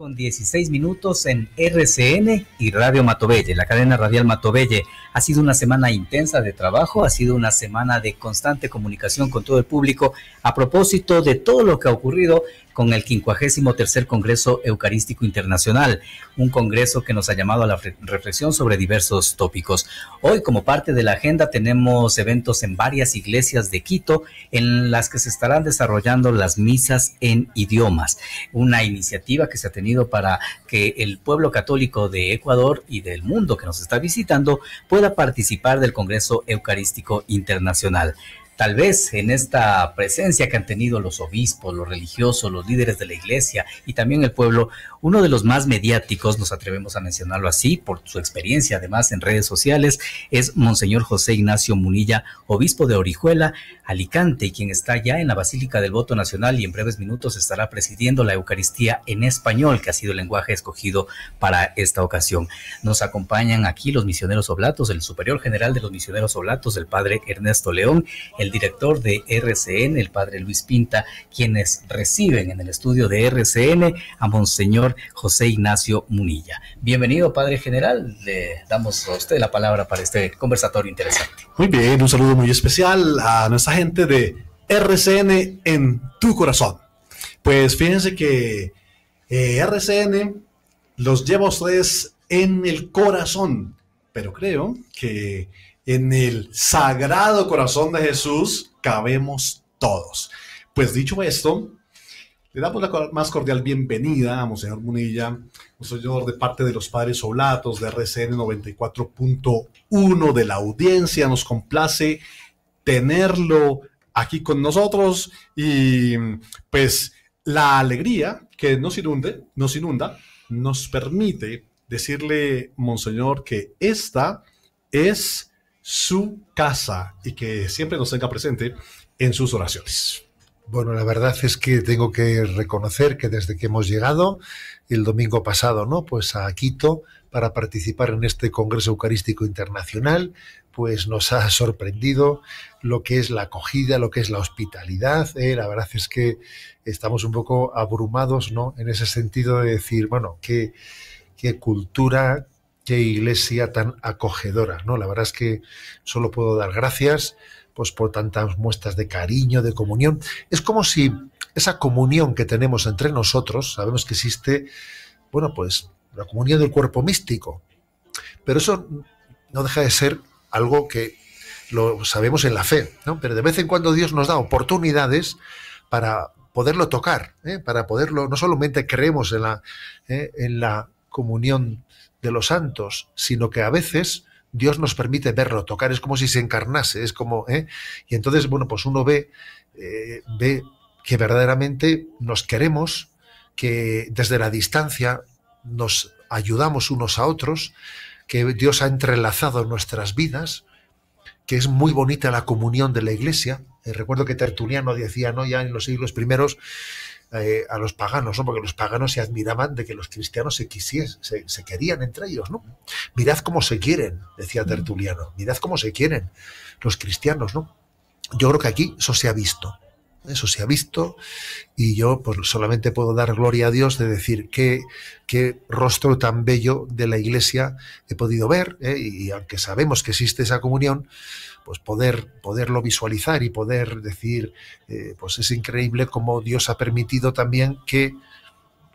con 16 minutos en RCN y Radio Matovelle, la cadena radial Matovelle. Ha sido una semana intensa de trabajo, ha sido una semana de constante comunicación con todo el público a propósito de todo lo que ha ocurrido con el 53 Congreso Eucarístico Internacional, un congreso que nos ha llamado a la reflexión sobre diversos tópicos. Hoy, como parte de la agenda, tenemos eventos en varias iglesias de Quito en las que se estarán desarrollando las misas en idiomas, una iniciativa que se ha tenido para que el pueblo católico de Ecuador y del mundo que nos está visitando pueda participar del Congreso Eucarístico Internacional. Tal vez en esta presencia que han tenido los obispos, los religiosos, los líderes de la iglesia y también el pueblo, uno de los más mediáticos, nos atrevemos a mencionarlo así, por su experiencia además en redes sociales, es Monseñor José Ignacio Munilla, obispo de Orihuela, Alicante, quien está ya en la Basílica del Voto Nacional y en breves minutos estará presidiendo la Eucaristía en español, que ha sido el lenguaje escogido para esta ocasión. Nos acompañan aquí los misioneros oblatos, el superior general de los misioneros oblatos, el padre Ernesto León, el director de RCN, el padre Luis Pinta, quienes reciben en el estudio de RCN a Monseñor José Ignacio Munilla. Bienvenido, Padre General. Le damos a usted la palabra para este conversatorio interesante. Muy bien, un saludo muy especial a nuestra gente de RCN en tu corazón. Pues fíjense que eh, RCN los lleva a ustedes en el corazón, pero creo que en el sagrado corazón de Jesús cabemos todos. Pues dicho esto, le damos la más cordial bienvenida a Monseñor Munilla, Monseñor de parte de los Padres Oblatos de RCN 94.1 de la audiencia. Nos complace tenerlo aquí con nosotros y pues la alegría que nos inunde, nos inunda, nos permite decirle, Monseñor, que esta es su casa y que siempre nos tenga presente en sus oraciones. Bueno, la verdad es que tengo que reconocer que desde que hemos llegado el domingo pasado, ¿no? Pues a Quito para participar en este Congreso Eucarístico Internacional, pues nos ha sorprendido lo que es la acogida, lo que es la hospitalidad. ¿eh? La verdad es que estamos un poco abrumados, ¿no? En ese sentido de decir, bueno, qué, qué cultura, qué iglesia tan acogedora, ¿no? La verdad es que solo puedo dar gracias pues por tantas muestras de cariño, de comunión. Es como si esa comunión que tenemos entre nosotros, sabemos que existe, bueno, pues la comunión del cuerpo místico, pero eso no deja de ser algo que lo sabemos en la fe, ¿no? Pero de vez en cuando Dios nos da oportunidades para poderlo tocar, ¿eh? para poderlo, no solamente creemos en la, ¿eh? en la comunión de los santos, sino que a veces Dios nos permite verlo, tocar, es como si se encarnase, es como, ¿eh? Y entonces, bueno, pues uno ve, eh, ve que verdaderamente nos queremos, que desde la distancia nos ayudamos unos a otros, que Dios ha entrelazado nuestras vidas, que es muy bonita la comunión de la iglesia. Eh, recuerdo que Tertuliano decía, ¿no? Ya en los siglos primeros, eh, a los paganos, ¿no? porque los paganos se admiraban de que los cristianos se, quisiesen, se querían entre ellos. ¿no? Mirad cómo se quieren, decía Tertuliano, mirad cómo se quieren los cristianos. ¿no? Yo creo que aquí eso se ha visto. Eso se ha visto y yo pues solamente puedo dar gloria a Dios de decir qué, qué rostro tan bello de la Iglesia he podido ver ¿eh? y aunque sabemos que existe esa comunión, pues poder poderlo visualizar y poder decir eh, pues es increíble cómo Dios ha permitido también que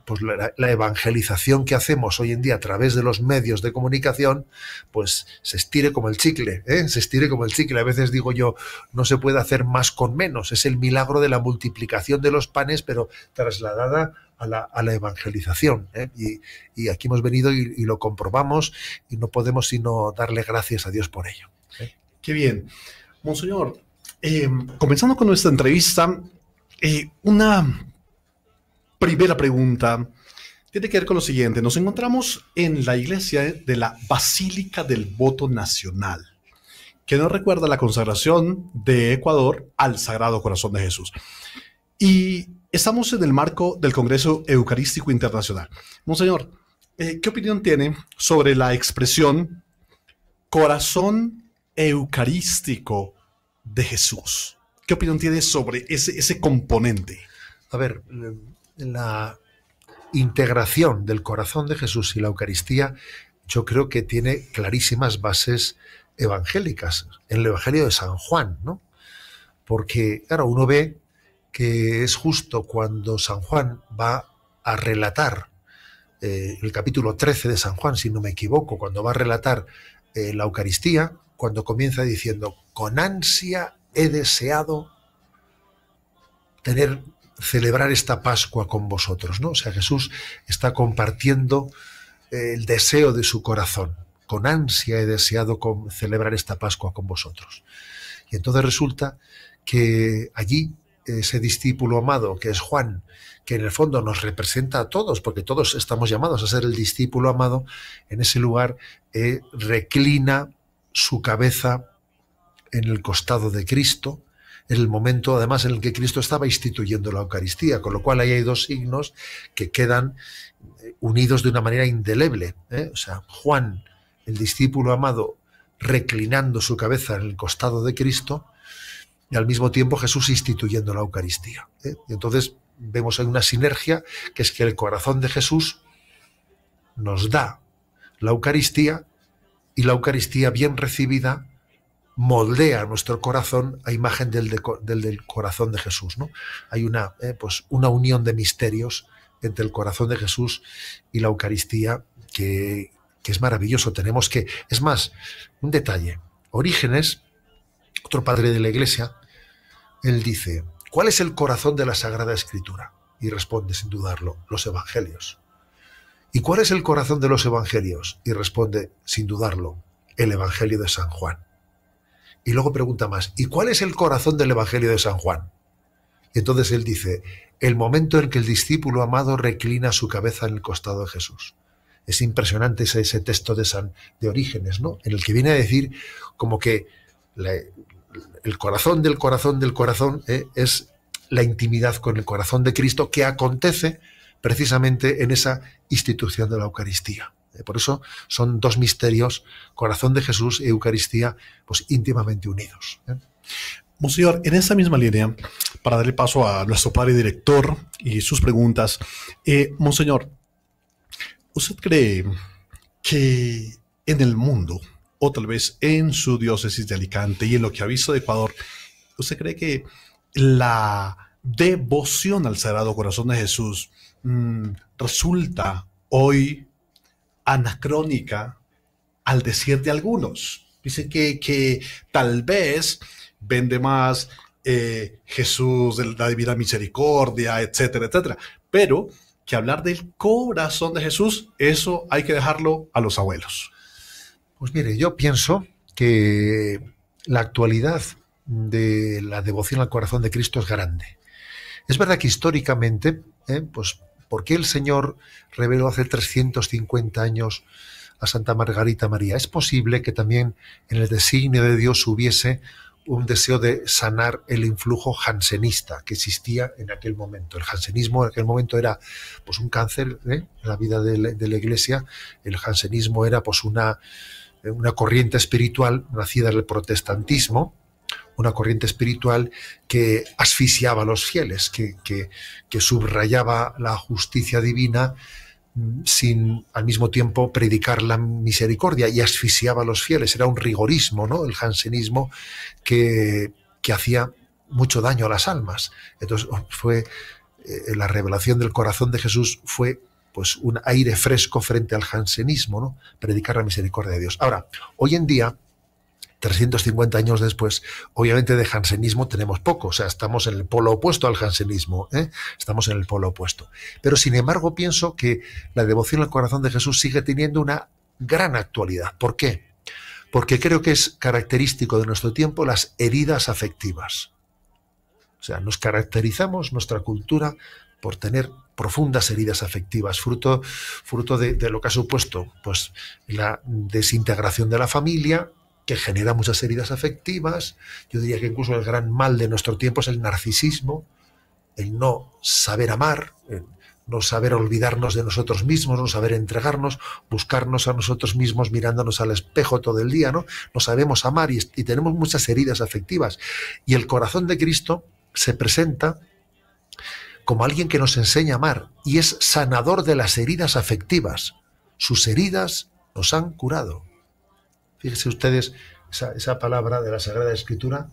pues la, evangelización que hacemos hoy en día a través de los medios de comunicación, pues se estire como el chicle, ¿eh? se estire como el chicle. A veces digo yo, no se puede hacer más con menos, es el milagro de la multiplicación de los panes, pero trasladada a la, evangelización. ¿eh? Y, aquí hemos venido y, lo comprobamos y no podemos sino darle gracias a Dios por ello. ¿eh? Qué bien. Monseñor, comenzando con nuestra entrevista, una primera pregunta tiene que ver con lo siguiente. Nos encontramos en la iglesia de la Basílica del Voto Nacional, que nos recuerda la consagración de Ecuador al Sagrado Corazón de Jesús. Y estamos en el marco del Congreso Eucarístico Internacional. Monseñor, eh, ¿qué opinión tiene sobre la expresión corazón eucarístico de Jesús? ¿Qué opinión tiene sobre ese, ese componente? A ver, la integración del corazón de Jesús y la Eucaristía, yo creo que tiene clarísimas bases evangélicas, en el Evangelio de San Juan, ¿no? Porque, claro, uno ve que es justo cuando San Juan va a relatar eh, el capítulo 13 de San Juan, si no me equivoco, cuando va a relatar eh, la Eucaristía, cuando comienza diciendo, con ansia he deseado tener celebrar esta Pascua con vosotros, ¿no? O sea, Jesús está compartiendo el deseo de su corazón. Con ansia he deseado celebrar esta Pascua con vosotros. Y entonces resulta que allí ese discípulo amado, que es Juan, que en el fondo nos representa a todos, porque todos estamos llamados a ser el discípulo amado, en ese lugar eh, reclina su cabeza en el costado de Cristo, en el momento además en el que Cristo estaba instituyendo la Eucaristía, con lo cual ahí hay dos signos que quedan eh, unidos de una manera indeleble. ¿eh? O sea, Juan, el discípulo amado, reclinando su cabeza en el costado de Cristo, y al mismo tiempo Jesús instituyendo la Eucaristía. ¿eh? Y entonces vemos ahí una sinergia que es que el corazón de Jesús nos da la Eucaristía y la Eucaristía bien recibida moldea nuestro corazón a imagen del, del, corazón de Jesús. ¿no? Hay una, eh, pues una unión de misterios entre el corazón de Jesús y la Eucaristía que, que es maravilloso. Tenemos que, es más, un detalle. Orígenes, otro padre de la Iglesia, él dice, ¿cuál es el corazón de la Sagrada Escritura? Y responde sin dudarlo, los Evangelios. ¿Y cuál es el corazón de los Evangelios? Y responde sin dudarlo, el Evangelio de San Juan. Y luego pregunta más, ¿y cuál es el corazón del Evangelio de San Juan? Y entonces él dice, el momento en que el discípulo amado reclina su cabeza en el costado de Jesús. Es impresionante ese, ese texto de, San, de Orígenes, ¿no? En el que viene a decir como que el corazón del corazón del corazón ¿eh? es la intimidad con el corazón de Cristo que acontece precisamente en esa institución de la Eucaristía. Eh, por eso son dos misterios, corazón de Jesús y Eucaristía, pues íntimamente unidos. ¿eh? Monseñor, en esa misma línea, para darle paso a nuestro padre director y sus preguntas, eh, Monseñor, ¿usted cree que en el mundo, o tal vez en su diócesis de Alicante y en lo que aviso de Ecuador, ¿usted cree que la devoción al Sagrado Corazón de Jesús mm, resulta hoy anacrónica al decir de algunos. Dice que, tal vez vende más eh, Jesús de la Divina Misericordia, etcétera, etcétera. Pero que hablar del corazón de Jesús, eso hay que dejarlo a los abuelos. Pues mire, yo pienso que la actualidad de la devoción al corazón de Cristo es grande. Es verdad que históricamente, eh, pues ¿Por qué el Señor reveló hace 350 años a Santa Margarita María? Es posible que también en el designio de Dios hubiese un deseo de sanar el influjo jansenista que existía en aquel momento. El jansenismo en aquel momento era pues un cáncer ¿eh? en la vida de la, iglesia. El jansenismo era pues una, una corriente espiritual nacida del protestantismo una corriente espiritual que asfixiaba a los fieles, que, subrayaba la justicia divina mm, sin al mismo tiempo predicar la misericordia y asfixiaba a los fieles. Era un rigorismo, ¿no? El jansenismo que, hacía mucho daño a las almas. Entonces oh, fue eh, la revelación del corazón de Jesús fue pues un aire fresco frente al jansenismo, ¿no? Predicar la misericordia de Dios. Ahora, hoy en día 350 años después, obviamente de jansenismo tenemos poco, o sea, estamos en el polo opuesto al jansenismo, ¿eh? estamos en el polo opuesto. Pero sin embargo pienso que la devoción al corazón de Jesús sigue teniendo una gran actualidad. ¿Por qué? Porque creo que es característico de nuestro tiempo las heridas afectivas. O sea, nos caracterizamos nuestra cultura por tener profundas heridas afectivas, fruto, fruto de, de, lo que ha supuesto pues, la desintegración de la familia, que genera muchas heridas afectivas. Yo diría que incluso el gran mal de nuestro tiempo es el narcisismo, el no saber amar, el no saber olvidarnos de nosotros mismos, no saber entregarnos, buscarnos a nosotros mismos mirándonos al espejo todo el día, ¿no? No sabemos amar y, y tenemos muchas heridas afectivas. Y el corazón de Cristo se presenta como alguien que nos enseña a amar y es sanador de las heridas afectivas. Sus heridas nos han curado. Fíjense ustedes, esa, palabra de la Sagrada Escritura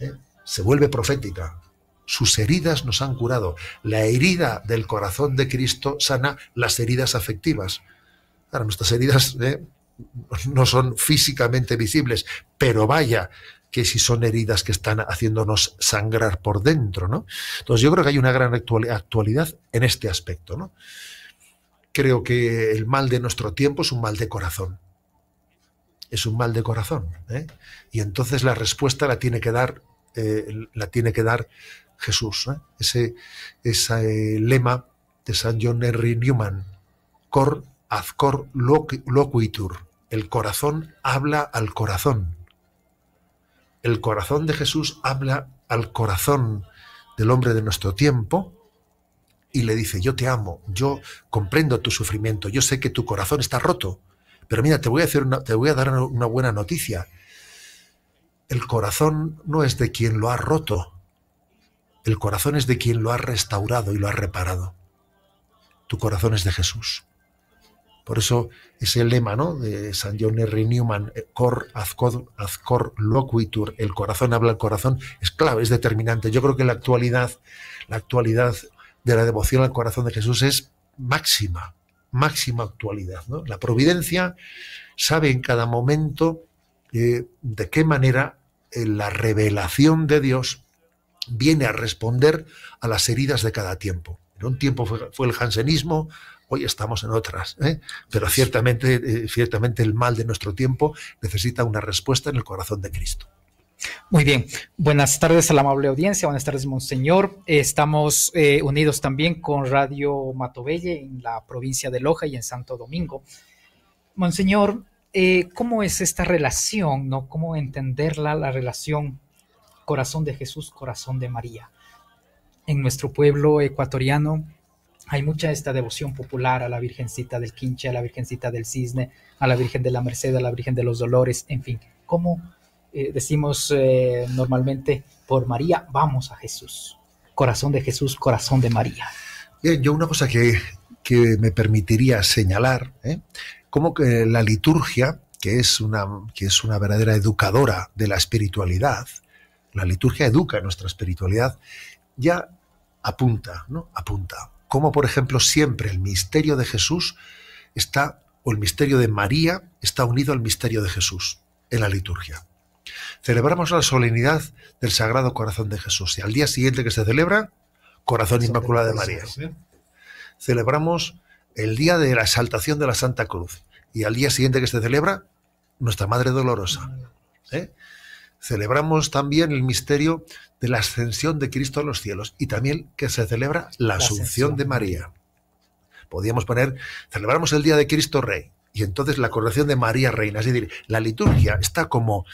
¿eh? se vuelve profética. Sus heridas nos han curado. La herida del corazón de Cristo sana las heridas afectivas. Ahora, nuestras heridas ¿eh? no son físicamente visibles, pero vaya que si son heridas que están haciéndonos sangrar por dentro, ¿no? Entonces yo creo que hay una gran actualidad en este aspecto, Creo que el mal de nuestro tiempo es un mal de corazón es un mal de corazón. ¿eh? Y entonces la respuesta la tiene que dar, eh, la tiene que dar Jesús. ¿eh? Ese, ese lema de San John Henry Newman, cor ad cor loquitur, el corazón habla al corazón. El corazón de Jesús habla al corazón del hombre de nuestro tiempo y le dice, yo te amo, yo comprendo tu sufrimiento, yo sé que tu corazón está roto, pero mira, te voy a, hacer te voy a dar una buena noticia. El corazón no es de quien lo ha roto, el corazón es de quien lo ha restaurado y lo ha reparado. Tu corazón es de Jesús. Por eso ese lema ¿no? de San John Henry Newman, eh, cor azcor, el corazón habla al corazón, es clave, es determinante. Yo creo que la actualidad, la actualidad de la devoción al corazón de Jesús es máxima máxima actualidad. La providencia sabe en cada momento eh, de qué manera eh, la revelación de Dios viene a responder a las heridas de cada tiempo. En un tiempo fue, el jansenismo, hoy estamos en otras, ¿eh? pero ciertamente, ciertamente el mal de nuestro tiempo necesita una respuesta en el corazón de Cristo. Muy bien, buenas tardes a la amable audiencia, buenas tardes Monseñor. Estamos eh, unidos también con Radio Matovelle en la provincia de Loja y en Santo Domingo. Monseñor, eh, ¿cómo es esta relación? No? ¿Cómo entenderla, la relación corazón de Jesús, corazón de María? En nuestro pueblo ecuatoriano hay mucha esta devoción popular a la Virgencita del Quinche, a la Virgencita del Cisne, a la Virgen de la Merced, a la Virgen de los Dolores, en fin. ¿Cómo eh, decimos eh, normalmente, por María vamos a Jesús. Corazón de Jesús, corazón de María. Yo una cosa que, me permitiría señalar, ¿eh? como que la liturgia, que es, una, que es una verdadera educadora de la espiritualidad, la liturgia educa nuestra espiritualidad, ya apunta, ¿no? Apunta. Como por ejemplo siempre el misterio de Jesús está, o el misterio de María está unido al misterio de Jesús en la liturgia celebramos la solemnidad del Sagrado Corazón de Jesús. Y al día siguiente que se celebra, Corazón Inmaculado de María. Celebramos el día de la exaltación de la Santa Cruz. Y al día siguiente que se celebra, Nuestra Madre Dolorosa. ¿eh? Celebramos también el misterio de la ascensión de Cristo a los cielos y también que se celebra la, Asunción de María. Podríamos poner, celebramos el día de Cristo Rey, y entonces la coronación de María Reina. Es decir, la liturgia está como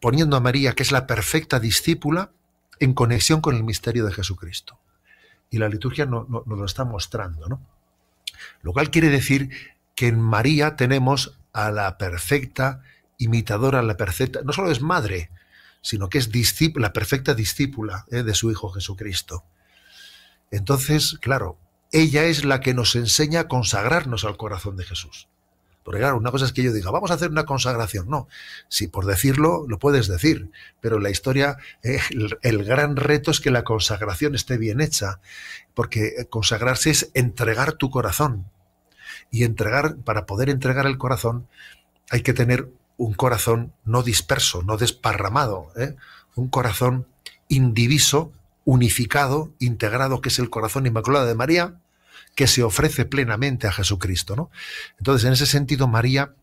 poniendo a María, que es la perfecta discípula, en conexión con el misterio de Jesucristo. Y la liturgia nos lo está mostrando, ¿no? Lo cual quiere decir que en María tenemos a la perfecta imitadora, la perfecta, no solo es madre, sino que es la perfecta discípula ¿eh? de su Hijo Jesucristo. Entonces, claro, ella es la que nos enseña a consagrarnos al corazón de Jesús una cosa es que yo diga, vamos a hacer una consagración. No, si por decirlo, lo puedes decir. Pero la historia, eh, el, gran reto es que la consagración esté bien hecha. Porque eh, consagrarse es entregar tu corazón. Y entregar, para poder entregar el corazón, hay que tener un corazón no disperso, no desparramado. ¿eh? Un corazón indiviso, unificado, integrado, que es el corazón inmaculado de María que se ofrece plenamente a Jesucristo. ¿no? Entonces, en ese sentido, María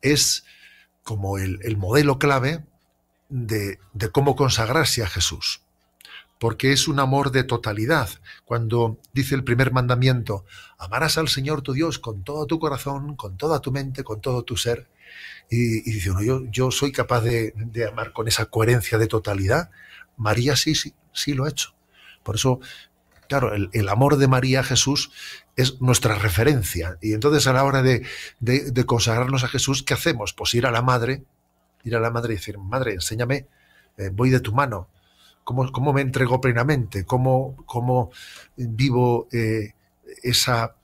es como el, modelo clave de, cómo consagrarse a Jesús porque es un amor de totalidad. Cuando dice el primer mandamiento, amarás al Señor tu Dios con todo tu corazón, con toda tu mente, con todo tu ser, y, dice, yo, soy capaz de, de, amar con esa coherencia de totalidad. María sí, sí, sí lo ha hecho. Por eso Claro, el, amor de María a Jesús es nuestra referencia. Y entonces a la hora de, consagrarnos a Jesús, ¿qué hacemos? Pues ir a la madre, ir a la madre y decir, madre, enséñame, eh, voy de tu mano, cómo, me entrego plenamente, cómo, vivo eh, esa,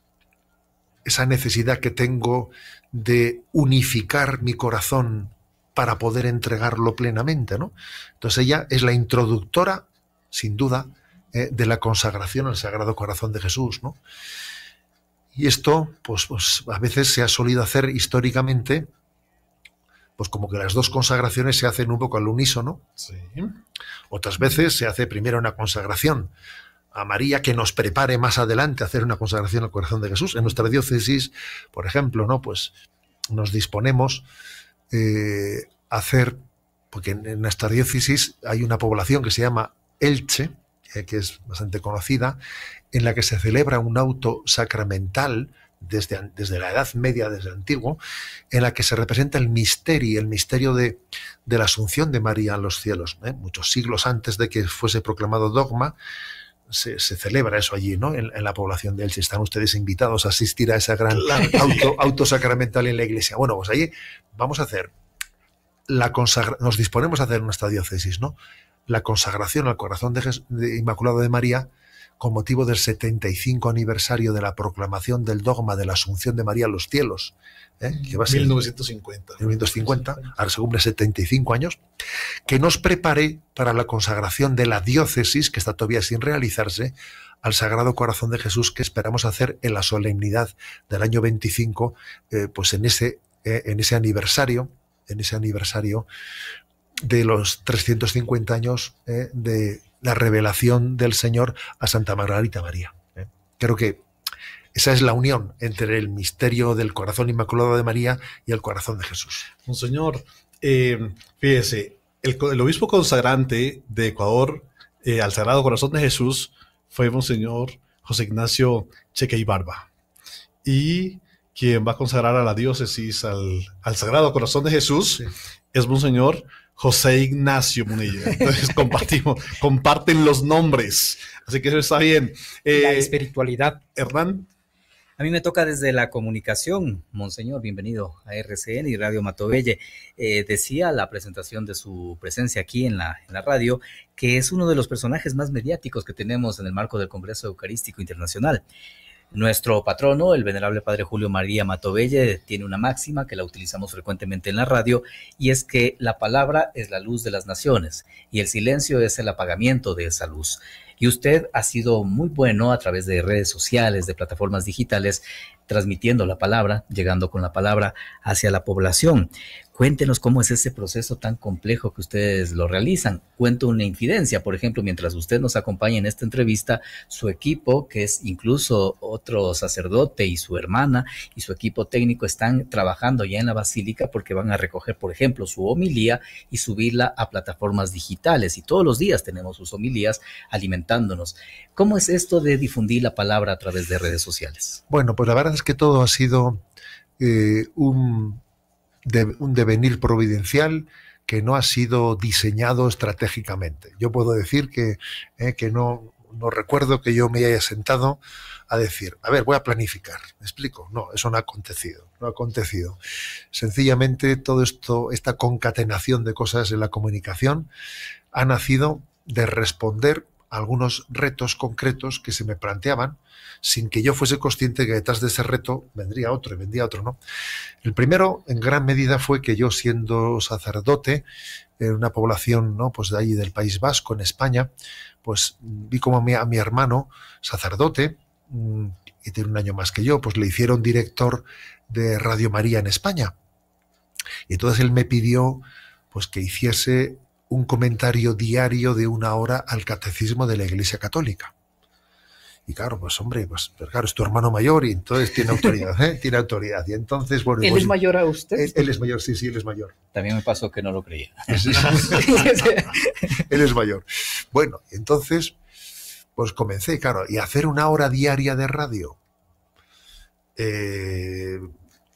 esa necesidad que tengo de unificar mi corazón para poder entregarlo plenamente, ¿no? Entonces ella es la introductora, sin duda, eh, de la consagración al Sagrado Corazón de Jesús, ¿no? Y esto, pues, pues, a veces se ha solido hacer históricamente, pues como que las dos consagraciones se hacen un poco al unísono. Sí. Otras veces se hace primero una consagración a María que nos prepare más adelante a hacer una consagración al corazón de Jesús. En nuestra diócesis, por ejemplo, ¿no? Pues nos disponemos eh, a hacer, porque en, en nuestra diócesis hay una población que se llama Elche, eh, que es bastante conocida, en la que se celebra un auto sacramental desde, desde, la Edad Media, desde antiguo, en la que se representa el misterio, el misterio de, la asunción de María a los cielos. ¿eh? Muchos siglos antes de que fuese proclamado dogma, se, celebra eso allí, ¿no? En, la población de Elche. Están ustedes invitados a asistir a esa gran auto, sacramental en la iglesia. Bueno, pues allí vamos a hacer la nos disponemos a hacer nuestra diócesis, ¿no? la consagración al corazón de, Inmaculado de María con motivo del 75 aniversario de la proclamación del dogma de la Asunción de María a los cielos, ¿eh? mm, que va a ser 1950. 1950, ahora se 75 años, que nos prepare para la consagración de la diócesis, que está todavía sin realizarse, al Sagrado Corazón de Jesús que esperamos hacer en la solemnidad del año 25, eh, pues en ese, eh, en ese aniversario en ese aniversario de los 350 años eh, de la revelación del Señor a Santa Margarita María. Eh. Creo que esa es la unión entre el misterio del corazón inmaculado de María y el corazón de Jesús. Monseñor, eh, fíjese, el, obispo consagrante de Ecuador al Sagrado Corazón de Jesús fue Monseñor José Ignacio Cheque y Barba. Y quien va a consagrar a la diócesis al, Sagrado Corazón de Jesús es Monseñor José Ignacio Munilla. Entonces compartimos, comparten los nombres. Así que eso está bien. la eh, espiritualidad. Hernán. A mí me toca desde la comunicación, Monseñor, bienvenido a RCN y Radio Matovelle. Eh, decía la presentación de su presencia aquí en la, en la radio que es uno de los personajes más mediáticos que tenemos en el marco del Congreso Eucarístico Internacional. Nuestro patrono, el venerable Padre Julio María Matobelle, tiene una máxima que la utilizamos frecuentemente en la radio y es que la palabra es la luz de las naciones y el silencio es el apagamiento de esa luz. Y usted ha sido muy bueno a través de redes sociales, de plataformas digitales, transmitiendo la palabra, llegando con la palabra hacia la población. Cuéntenos cómo es ese proceso tan complejo que ustedes lo realizan. Cuento una incidencia, por ejemplo, mientras usted nos acompaña en esta entrevista, su equipo, que es incluso otro sacerdote y su hermana y su equipo técnico están trabajando ya en la basílica porque van a recoger, por ejemplo, su homilía y subirla a plataformas digitales. Y todos los días tenemos sus homilías alimentándonos. ¿Cómo es esto de difundir la palabra a través de redes sociales? Bueno, pues la verdad es que todo ha sido eh, un de, un devenir providencial que no ha sido diseñado estratégicamente. Yo puedo decir que, eh, que no, no recuerdo que yo me haya sentado a decir, a ver, voy a planificar, ¿me explico? No, eso no ha acontecido, no ha acontecido. Sencillamente todo esto, esta concatenación de cosas en la comunicación ha nacido de responder algunos retos concretos que se me planteaban sin que yo fuese consciente que detrás de ese reto vendría otro y vendría otro, ¿no? El primero, en gran medida, fue que yo, siendo sacerdote en una población, ¿no? Pues de ahí del País Vasco, en España, pues vi como a mi, a mi hermano, sacerdote, que mm, tiene un año más que yo, pues le hicieron director de Radio María en España. Y entonces él me pidió pues que hiciese un comentario diario de una hora al catecismo de la Iglesia Católica. Y claro, pues hombre, pues claro, es tu hermano mayor y entonces tiene autoridad, ¿eh? tiene autoridad. Y entonces, bueno, ¿Él pues, es mayor a usted? Él, es mayor, sí, sí, él es mayor. También me pasó que no lo creía. él es mayor. Bueno, entonces, pues comencé, claro, y hacer una hora diaria de radio. Eh,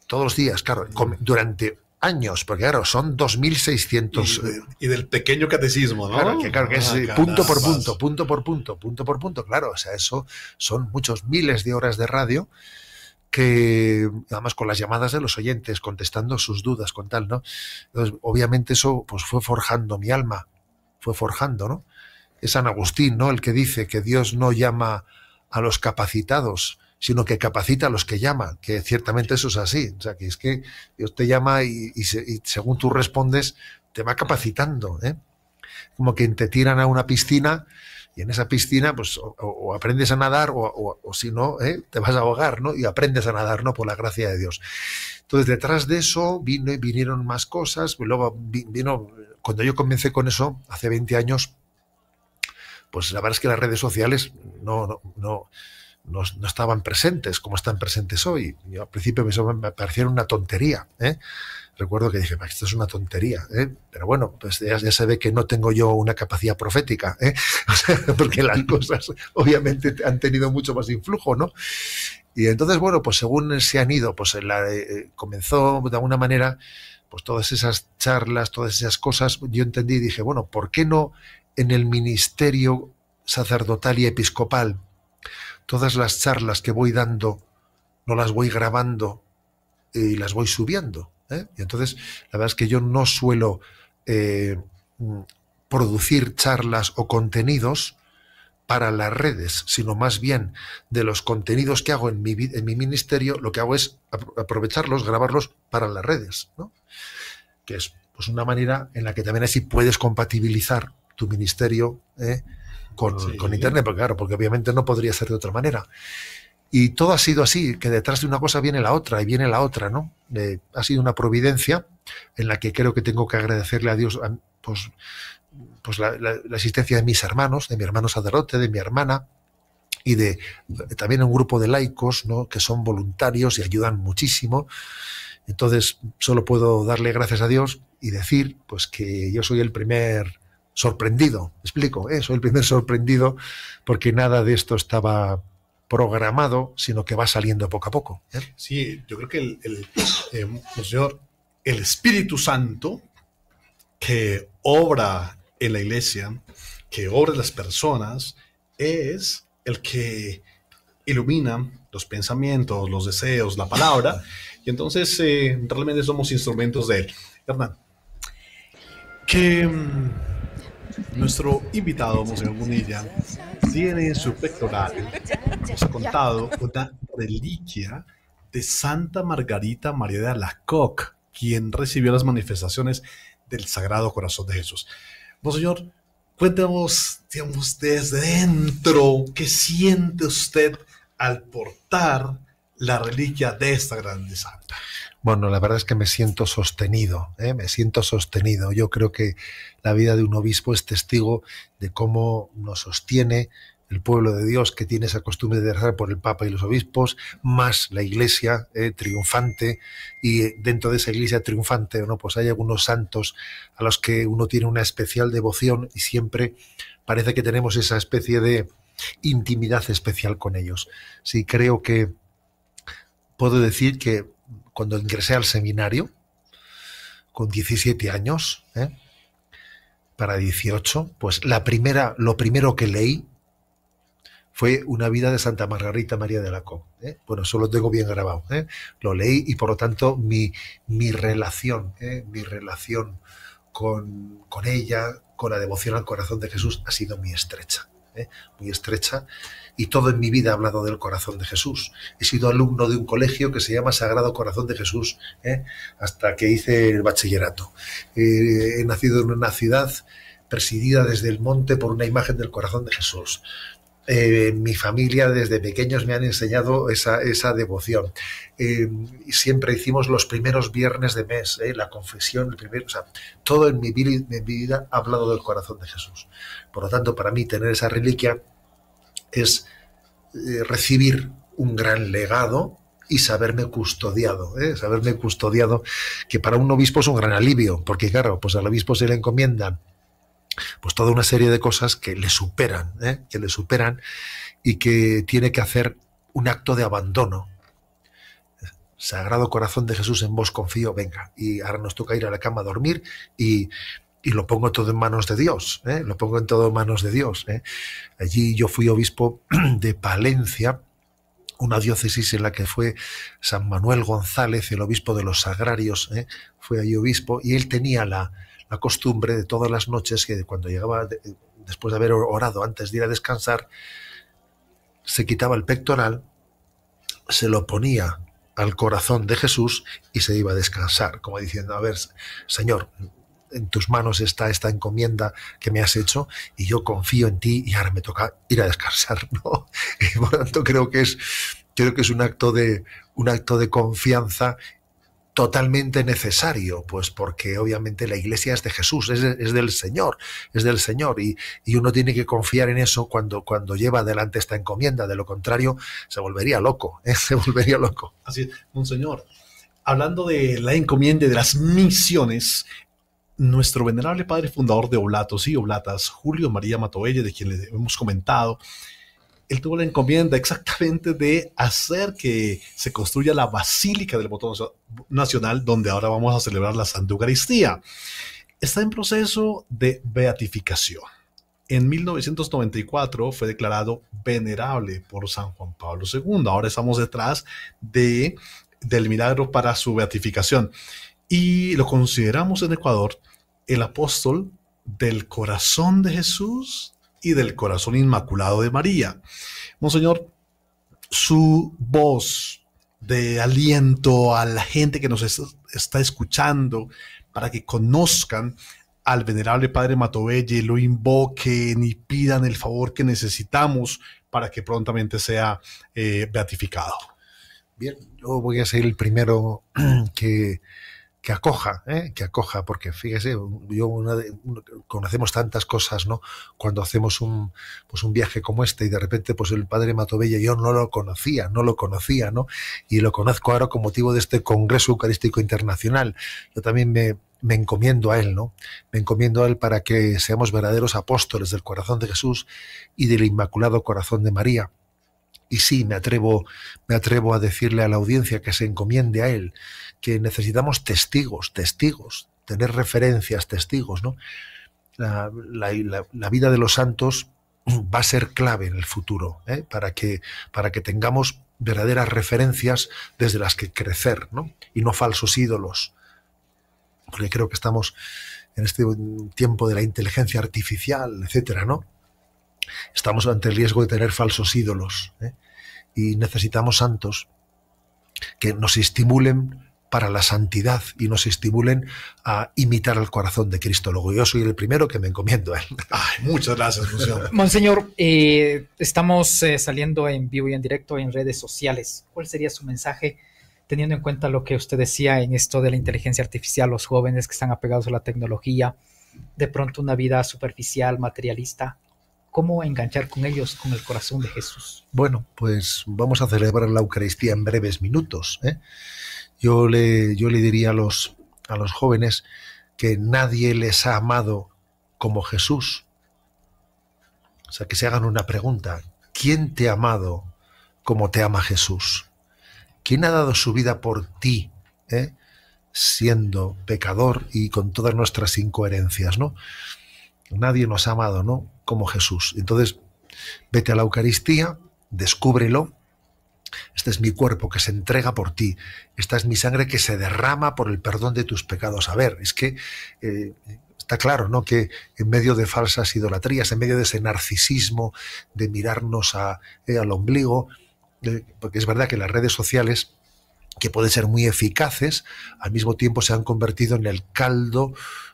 todos los días, claro, durante años, porque claro, son 2.600... Eh, y, del pequeño catecismo, ¿no? Claro, que, es ah, punto por punto, punto por punto, punto por punto, claro, o sea, eso son muchos miles de horas de radio que además con las llamadas de los oyentes, contestando sus dudas, con tal, ¿no? Entonces, obviamente eso pues fue forjando mi alma, fue forjando, ¿no? Es San Agustín, ¿no? El que dice que Dios no llama a los capacitados, sino que capacita a los que llaman, que ciertamente eso es así. O sea, que es que Dios te llama y, según tú respondes, te va capacitando. ¿eh? Como que te tiran a una piscina y en esa piscina, pues, o, aprendes a nadar o, si no, ¿eh? te vas a ahogar, ¿no? Y aprendes a nadar, ¿no? Por la gracia de Dios. Entonces, detrás de eso vinieron más cosas. Pues luego cuando yo comencé con eso, hace 20 años, pues la verdad es que las redes sociales no no, estaban presentes como están presentes hoy. Yo al principio me parecieron una tontería. ¿eh? Recuerdo que dije, esto es una tontería. ¿eh? Pero bueno, pues ya, se ve que no tengo yo una capacidad profética, ¿eh? porque las cosas obviamente han tenido mucho más influjo, ¿no? Y entonces, bueno, pues según se han ido, pues comenzó de alguna manera, pues todas esas charlas, todas esas cosas, yo entendí y dije, bueno, ¿por qué no en el ministerio sacerdotal y episcopal todas las charlas que voy dando, no las voy grabando eh, y las voy subiendo. ¿eh? Y entonces, la verdad es que yo no suelo eh, mm, producir charlas o contenidos para las redes, sino más bien de los contenidos que hago en mi, ministerio, lo que hago es aprovecharlos, grabarlos para las redes, que es pues, una manera en la que también así puedes compatibilizar tu ministerio con, Internet, porque claro, porque obviamente no podría ser de otra manera. Y todo ha sido así, que detrás de una cosa viene la otra y viene la otra, ¿no? ha sido una providencia en la que creo que tengo que agradecerle a Dios pues, pues la, existencia de mis hermanos, de mi hermano sacerdote, de mi hermana y de también un grupo de laicos, ¿no? Que son voluntarios y ayudan muchísimo. Entonces, solo puedo darle gracias a Dios y decir, pues que yo soy el primer sorprendido, explico, eso. Eh, el primer sorprendido porque nada de esto estaba programado, sino que va saliendo poco a poco. ¿eh? Sí, yo creo que el, eh, señor, el Espíritu Santo que obra en la iglesia, que obra en las personas, es el que ilumina los pensamientos, los deseos, la palabra, y entonces realmente somos instrumentos de él. Hernán. Que nuestro invitado, Monseñor Munilla, tiene en su pectoral contado una reliquia de Santa Margarita María de Alacoc, quien recibió las manifestaciones del Sagrado Corazón de Jesús. Monseñor, cuéntanos, digamos, desde dentro, ¿qué siente usted al portar la reliquia de esta grande santa. Bueno, la verdad es que me siento sostenido, ¿eh? me siento sostenido. Yo creo que la vida de un obispo es testigo de cómo nos sostiene el pueblo de Dios que tiene esa costumbre de rezar por el Papa y los obispos, más la Iglesia ¿eh? triunfante y dentro de esa Iglesia triunfante, ¿no? pues hay algunos santos a los que uno tiene una especial devoción y siempre parece que tenemos esa especie de intimidad especial con ellos. Sí, creo que puedo decir que cuando ingresé al seminario, con 17 años, ¿eh? para 18, pues la primera, lo primero que leí fue Una vida de Santa Margarita María de la Co. ¿eh? Bueno, eso lo tengo bien grabado. ¿eh? Lo leí y por lo tanto mi, mi relación, mi relación con, con ella, con la devoción al corazón de Jesús, ha sido muy estrecha. ¿eh? muy estrecha, y todo en mi vida ha hablado del corazón de Jesús. He sido alumno de un colegio que se llama Sagrado Corazón de Jesús, ¿eh? hasta que hice el bachillerato. Eh, he nacido en una ciudad presidida desde el monte por una imagen del corazón de Jesús. Eh, mi familia desde pequeños me han enseñado esa, devoción. Eh, siempre hicimos los primeros viernes de mes, eh, la confesión, el primer, todo en mi, vida, ha hablado del corazón de Jesús. Por lo tanto, para mí tener esa reliquia es recibir un gran legado y saberme custodiado, saberme custodiado, que para un obispo es un gran alivio, porque claro, pues al obispo se le encomiendan pues toda una serie de cosas que le superan, ¿eh? que le superan y que tiene que hacer un acto de abandono. Sagrado corazón de Jesús, en vos confío, venga. Y ahora nos toca ir a la cama a dormir y, lo pongo todo en manos de Dios, ¿eh? lo pongo en todo en manos de Dios. ¿eh? Allí yo fui obispo de Palencia, una diócesis en la que fue San Manuel González, el obispo de los Sagrarios, fue ahí obispo, y él tenía la, la costumbre de todas las noches que cuando llegaba, después de haber orado antes de ir a descansar, se quitaba el pectoral, se lo ponía al corazón de Jesús y se iba a descansar, como diciendo, a ver, Señor, en tus manos está esta encomienda que me has hecho y yo confío en ti y ahora me toca ir a descansar, por lo tanto creo que es creo que es un acto de un acto de confianza totalmente necesario, pues porque obviamente la iglesia es de Jesús, es, del Señor, es del Señor y, y, uno tiene que confiar en eso cuando, cuando lleva adelante esta encomienda, de lo contrario se volvería loco, ¿eh? se volvería loco. Así es, monseñor, hablando de la encomienda de las misiones, nuestro venerable padre fundador de Oblatos y Oblatas, Julio María Matoelle, de quien le hemos comentado, él tuvo la encomienda exactamente de hacer que se construya la Basílica del Botón Nacional, donde ahora vamos a celebrar la Santa Eucaristía. Está en proceso de beatificación. En 1994 fue declarado venerable por San Juan Pablo II. Ahora estamos detrás del milagro para su beatificación. Y lo consideramos en Ecuador el apóstol del corazón de Jesús y del corazón inmaculado de María. Monseñor, su voz de aliento a la gente que nos está escuchando para que conozcan al venerable Padre Matobelle, lo invoquen y pidan el favor que necesitamos para que prontamente sea eh, beatificado. Bien, yo voy a ser el primero que que acoja, ¿eh? que acoja, porque fíjese, yo conocemos tantas cosas, ¿no? Cuando hacemos un, pues un viaje como este y de repente, pues el padre Matobella, yo no lo conocía, no lo conocía, ¿no? Y lo conozco ahora con motivo de este Congreso Eucarístico Internacional. Yo también me, me encomiendo a Él, ¿no? Me encomiendo a Él para que seamos verdaderos apóstoles del corazón de Jesús y del Inmaculado Corazón de María y sí, me atrevo, me atrevo a decirle a la audiencia que se encomiende a él, que necesitamos testigos, testigos, tener referencias, testigos, ¿no? La, vida de los santos va a ser clave en el futuro, ¿eh? para, que, para que tengamos verdaderas referencias desde las que crecer, ¿no? Y no falsos ídolos. Porque creo que estamos en este tiempo de la inteligencia artificial, etcétera, ¿no? estamos ante el riesgo de tener falsos ídolos ¿eh? y necesitamos santos que nos estimulen para la santidad y nos estimulen a imitar al corazón de Cristo. Luego yo soy el primero que me encomiendo muchas gracias, Monseñor. Monseñor, eh, estamos eh, saliendo en vivo y en directo en redes sociales. ¿Cuál sería su mensaje teniendo en cuenta lo que usted decía en esto de la inteligencia artificial, los jóvenes que están apegados a la tecnología, de pronto una vida superficial, materialista? cómo enganchar con ellos con el corazón de Jesús. Bueno, pues vamos a celebrar la Eucaristía en breves minutos. ¿eh? Yo, le, yo le diría a los, a los jóvenes que nadie les ha amado como Jesús. O sea, que se hagan una pregunta. ¿Quién te ha amado como te ama Jesús? ¿Quién ha dado su vida por ti? ¿eh? siendo pecador y con todas nuestras incoherencias, ¿no? Nadie nos ha amado, ¿no? Como Jesús. Entonces, vete a la Eucaristía, descúbrelo. Este es mi cuerpo que se entrega por ti. Esta es mi sangre que se derrama por el perdón de tus pecados. A ver, es que eh, está claro, ¿no? Que en medio de falsas idolatrías, en medio de ese narcisismo, de mirarnos a, eh, al ombligo, eh, porque es verdad que las redes sociales que pueden ser muy eficaces, al mismo tiempo se han convertido en el caldo,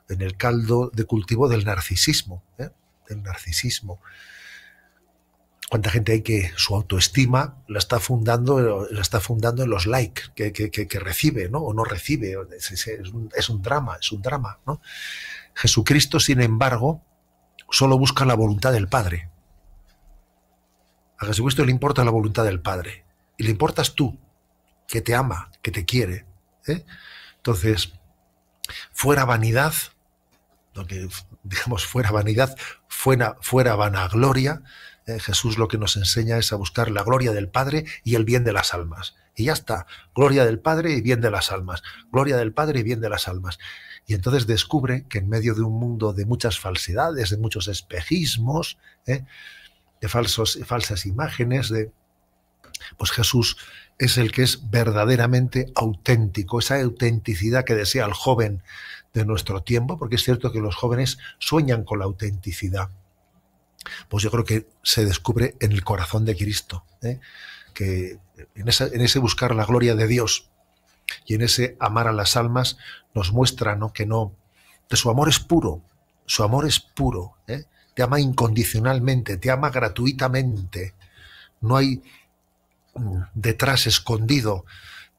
en el caldo de cultivo del narcisismo, ¿eh? narcisismo. Cuánta gente hay que su autoestima la está fundando, la está fundando en los likes que, recibe, ¿no? O no recibe. Es, un, drama, es un drama, Jesucristo, sin embargo, solo busca la voluntad del Padre. A Jesucristo le importa la voluntad del Padre. Y le importas tú, que te ama, que te quiere. ¿eh? Entonces, fuera vanidad, lo que digamos fuera vanidad, fuera, vanagloria, eh, Jesús lo que nos enseña es a buscar la gloria del Padre y el bien de las almas. Y ya está, gloria del Padre y bien de las almas, gloria del Padre y bien de las almas. Y entonces descubre que en medio de un mundo de muchas falsedades, de muchos espejismos, ¿eh? de falsos, falsas imágenes, de, pues Jesús es el que es verdaderamente auténtico, esa autenticidad que desea el joven de nuestro tiempo, porque es cierto que los jóvenes sueñan con la autenticidad. Pues yo creo que se descubre en el corazón de Cristo, ¿eh? que en, ese buscar la gloria de Dios y en ese amar a las almas nos muestra ¿no? que no, que su amor es puro, su amor es puro, ¿eh? te ama incondicionalmente, te ama gratuitamente. No hay detrás escondido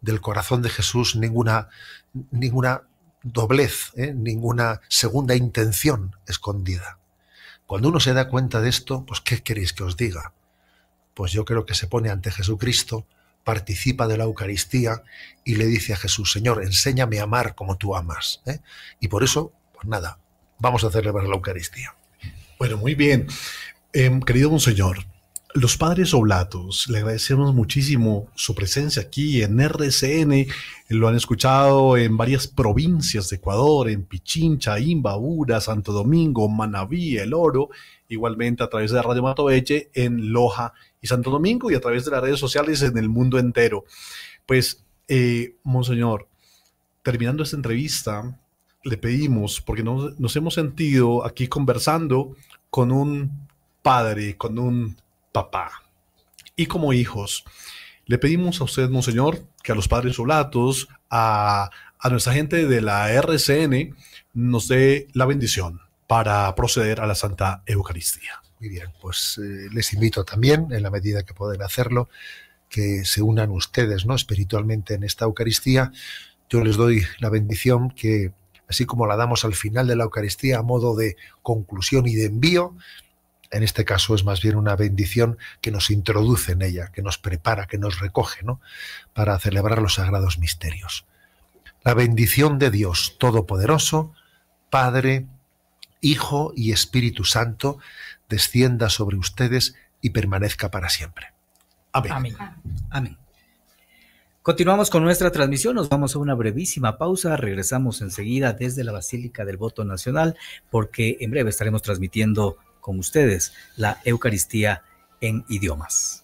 del corazón de Jesús ninguna, ninguna doblez, ¿eh? ninguna segunda intención escondida. Cuando uno se da cuenta de esto, pues ¿qué queréis que os diga? Pues yo creo que se pone ante Jesucristo, participa de la Eucaristía y le dice a Jesús, Señor, enséñame a amar como tú amas. ¿eh? Y por eso, pues nada, vamos a celebrar la Eucaristía. Bueno, muy bien. Em, querido Monseñor, los padres Oblatos, le agradecemos muchísimo su presencia aquí en RCN. Lo han escuchado en varias provincias de Ecuador, en Pichincha, Imbabura, Santo Domingo, Manabí, El Oro, igualmente a través de Radio Matoveche en Loja y Santo Domingo y a través de las redes sociales en el mundo entero. Pues, eh, Monseñor, terminando esta entrevista, le pedimos, porque nos hemos sentido aquí conversando con un padre, con un papá. Y como hijos, le pedimos a usted, Monseñor, que a los padres solatos, a, a nuestra gente de la RCN, nos dé la bendición para proceder a la Santa Eucaristía. Muy bien, pues eh, les invito también, en la medida que pueden hacerlo, que se unan ustedes ¿no? espiritualmente en esta Eucaristía. Yo les doy la bendición que, así como la damos al final de la Eucaristía a modo de conclusión y de envío, en este caso es más bien una bendición que nos introduce en ella, que nos prepara, que nos recoge, ¿no? Para celebrar los sagrados misterios. La bendición de Dios Todopoderoso, Padre, Hijo y Espíritu Santo, descienda sobre ustedes y permanezca para siempre. Amén. Amén. Amén. Continuamos con nuestra transmisión, nos vamos a una brevísima pausa, regresamos enseguida desde la Basílica del Voto Nacional porque en breve estaremos transmitiendo con ustedes la Eucaristía en idiomas.